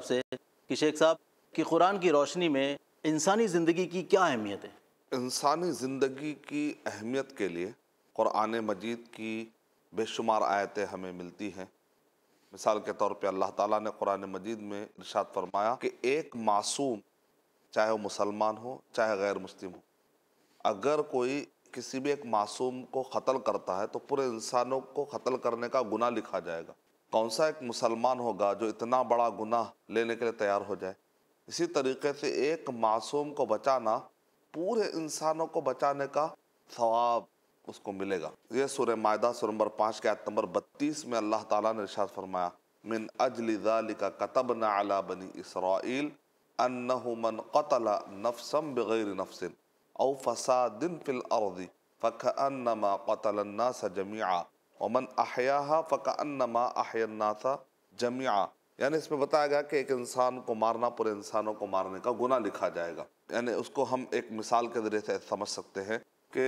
साहब से कि शेख साहब कि कुरान की रोशनी में इंसानी ज़िंदगी की क्या अहमियत है इंसानी ज़िंदगी की अहमियत के लिए क़ुरान मजीद की बेशुमार आयतें हमें मिलती हैं मिसाल के तौर पे अल्लाह ताला ने कुरान मजीद में इरशाद फरमाया कि एक मासूम चाहे वो मुसलमान हो चाहे गैर मुस्लिम हो अगर कोई किसी भी एक मासूम को कत्ल करता है तो पूरे इंसानों को कत्ल करने का गुनाह लिखा जाएगा कौन सा एक मुसलमान होगा जो इतना बड़ा गुनाह लेने के लिए तैयार हो जाए इसी तरीके से एक मासूम को बचाना पूरे इंसानों को बचाने का सवाब उसको मिलेगा ये सूर्य मायदा सुर नंबर पाँच के आयत नंबर बत्तीस में अल्लाह ताला ने इरशाद फरमाया मिन अजल का कतब अला बनी इसराइल अन्नहुमन कतला नफसम बग़ैर नफसिन अव फसादिन फिल अर्दी फ़क अन्नमा कतलन्ना सजमिया अमन अहया फ़कानमा अहन्नासा जमिया यानी इसमें बताया गया कि एक इंसान को मारना पूरे इंसानों को मारने का गुना लिखा जाएगा यानी उसको हम एक मिसाल के ज़रिए से समझ सकते हैं कि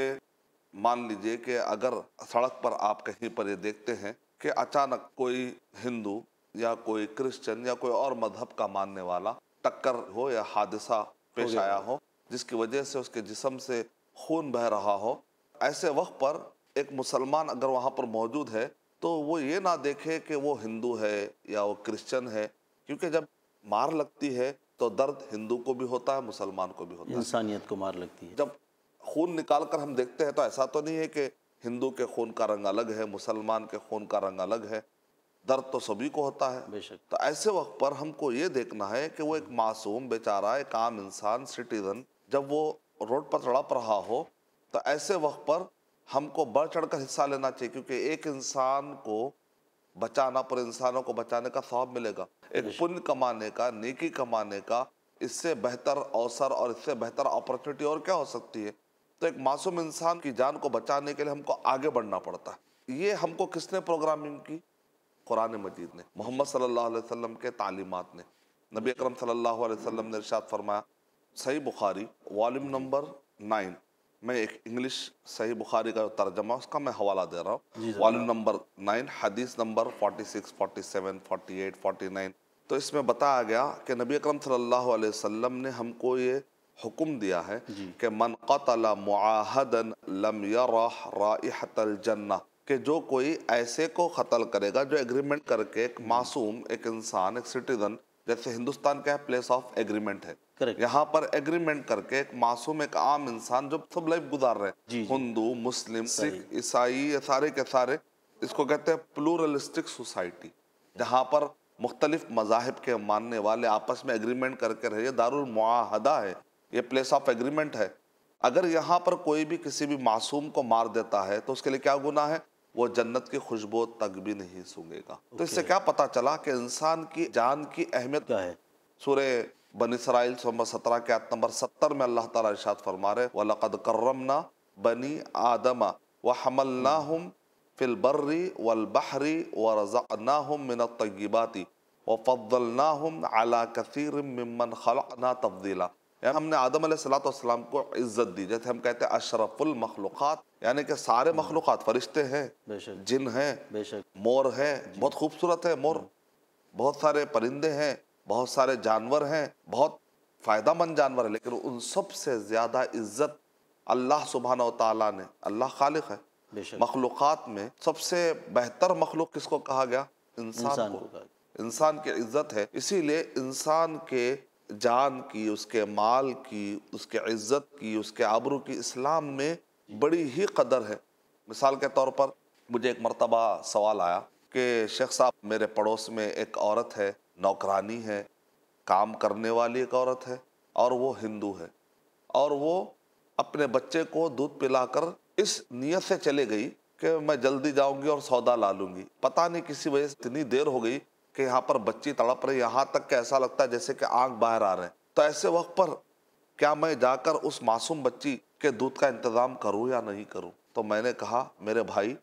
मान लीजिए कि अगर सड़क पर आप कहीं पर ये देखते हैं कि अचानक कोई हिंदू या कोई क्रिश्चियन या कोई और मजहब का मानने वाला टक्कर हो या हादसा पेश आया हो जिसकी वजह से उसके जिसम से खून बह रहा हो ऐसे वक्त पर एक मुसलमान अगर वहाँ पर मौजूद है तो वो ये ना देखे कि वो हिंदू है या वो क्रिश्चियन है क्योंकि जब मार लगती है तो दर्द हिंदू को भी होता है मुसलमान को भी होता है इंसानियत को मार लगती है जब खून निकाल कर हम देखते हैं तो ऐसा तो नहीं है कि हिंदू के खून का रंग अलग है मुसलमान के खून का रंग अलग है दर्द तो सभी को होता है बेशक तो ऐसे वक्त पर हमको ये देखना है कि वो एक मासूम बेचारा एक आम इंसान सिटीजन जब वो रोड पर चढ़ा रहा हो तो ऐसे वक्त पर हमको बढ़ चढ़ कर हिस्सा लेना चाहिए क्योंकि एक इंसान को बचाना पर इंसानों को बचाने का सवाब मिलेगा एक पुण्य कमाने का नेकी कमाने का इससे बेहतर अवसर और इससे बेहतर अपॉर्चुनिटी और क्या हो सकती है तो एक मासूम इंसान की जान को बचाने के लिए हमको आगे बढ़ना पड़ता है ये हमको किसने प्रोग्रामिंग की कुरान मजीद ने मोहम्मद सल्लल्लाहु अलैहि वसल्लम के तालीमात ने नबी अकरम सल्लल्लाहु अलैहि वसल्लम ने इरशाद फरमाया सही बुखारी वॉल्यूम नंबर नाइन मैं एक इंग्लिश सही बुखारी का तर्जमा उसका मैं हवाला दे रहा हूँ वॉल्यूम नंबर नाइन हदीस number forty six forty seven forty eight forty nine तो इसमें बताया गया कि नबी अकरम सल्लल्लाहु अलैहि वसल्लम ने हमको ये हुक्म दिया है कि मन कतला मुआहदन लम राहतल जन्ना कि जो कोई ऐसे को कतल करेगा जो एग्रीमेंट करके एक मासूम एक इंसान एक सिटीजन जैसे हिंदुस्तान का प्लेस ऑफ एग्रीमेंट है यहाँ पर एग्रीमेंट करके एक मासूम एक आम इंसान जो सब लाइफ गुजार रहे हैं हिंदू मुस्लिम सिख ईसाई सारे के सारे इसको कहते हैं प्लूरलिस्टिक सोसाइटी जहाँ पर मुख्तलिफ मजाहब के मानने वाले आपस में एग्रीमेंट करके रहे ये मुआहदा है ये प्लेस ऑफ एग्रीमेंट है अगर यहाँ पर कोई भी किसी भी मासूम को मार देता है तो उसके लिए क्या गुना है वो जन्नत की खुशबू तक भी नहीं सूंघेगा तो okay. तो इससे क्या पता चला कि इंसान की जान की अहमियत क्या है सूर्य बन इसराइल सोमर सत्रह के आत नंबर सत्तर में अल्लाह ताला इरशाद फरमा रहे वलकद करमना बनी आदमा व हमलना हम फिल बर्री वल बहरी व ना हम मिन तयबाती व फद्दलना हम अला कसीर ममन खलकना तब्दीला यानी हमने आदम सलाम को इज्जत दी जैसे हम कहते हैं अशरफुल मखलूक़ात यानी कि सारे हम्म। मखलूक फरिश्ते हैं जिन हैं मोर हैं बहुत खूबसूरत है मोर हम्म। बहुत सारे परिंदे हैं बहुत सारे जानवर हैं बहुत फ़ायदा मंद जानवर है लेकिन उन सब से ज़्यादा इज्जत अल्लाह सुबहाना तला ने अल्लाह खालिक है मखलूक़ में सबसे बेहतर मखलूक किसको कहा गया इंसान को इंसान की इज्जत है इसीलिए इंसान के जान की उसके माल की उसके इज़्ज़त की उसके आबरू की इस्लाम में बड़ी ही कदर है मिसाल के तौर पर मुझे एक मरतबा सवाल आया कि शेख साहब मेरे पड़ोस में एक औरत है नौकरानी है काम करने वाली एक औरत है और वो हिंदू है और वो अपने बच्चे को दूध पिलाकर इस नीयत से चले गई कि मैं जल्दी जाऊंगी और सौदा ला लूंगी पता नहीं किसी वजह से इतनी देर हो गई कि यहाँ पर बच्ची तड़प रही यहाँ तक के ऐसा लगता है जैसे कि आंख बाहर आ रहे हैं तो ऐसे वक्त पर क्या मैं जाकर उस मासूम बच्ची के दूध का इंतज़ाम करूँ या नहीं करूँ तो मैंने कहा मेरे भाई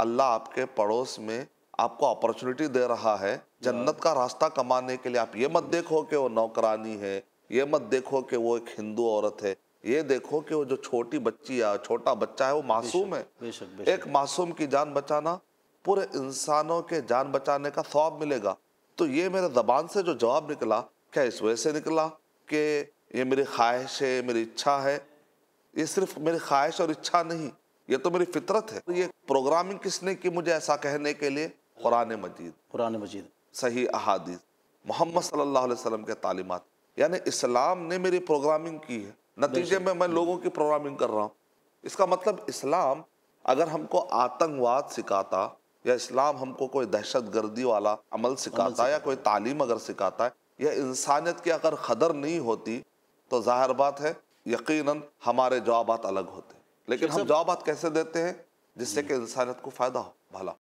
अल्लाह आपके पड़ोस में आपको अपॉर्चुनिटी दे रहा है जन्नत का रास्ता कमाने के लिए आप ये मत देखो कि वो नौकरानी है ये मत देखो कि वो एक हिंदू औरत है ये देखो कि वो जो छोटी बच्ची या छोटा बच्चा है वो मासूम है बेशक, बेशक, एक मासूम की जान बचाना पूरे इंसानों के जान बचाने का सवाब मिलेगा तो ये मेरे ज़बान से जो जवाब निकला क्या इस वजह से निकला कि ये मेरी ख्वाहिश है मेरी इच्छा है ये सिर्फ मेरी ख्वाहिश और इच्छा नहीं ये तो मेरी फितरत है ये प्रोग्रामिंग किसने की मुझे ऐसा कहने के लिए कुरान मजीद कुरान मजीद सही अहादीस मोहम्मद सल्लल्लाहु अलैहि वसल्लम के तालीमत यानी इस्लाम ने मेरी प्रोग्रामिंग की है नतीजे में मैं लोगों की प्रोग्रामिंग कर रहा हूँ इसका मतलब इस्लाम अगर हमको आतंकवाद सिखाता या इस्लाम हमको कोई दहशत गर्दी वाला अमल सिखाता है या कोई तालीम अगर सिखाता है या इंसानियत की अगर कदर नहीं होती तो जाहिर बात है यकीनन हमारे जवाब अलग होते लेकिन हम जवाब कैसे देते हैं जिससे कि इंसानियत को फ़ायदा हो भला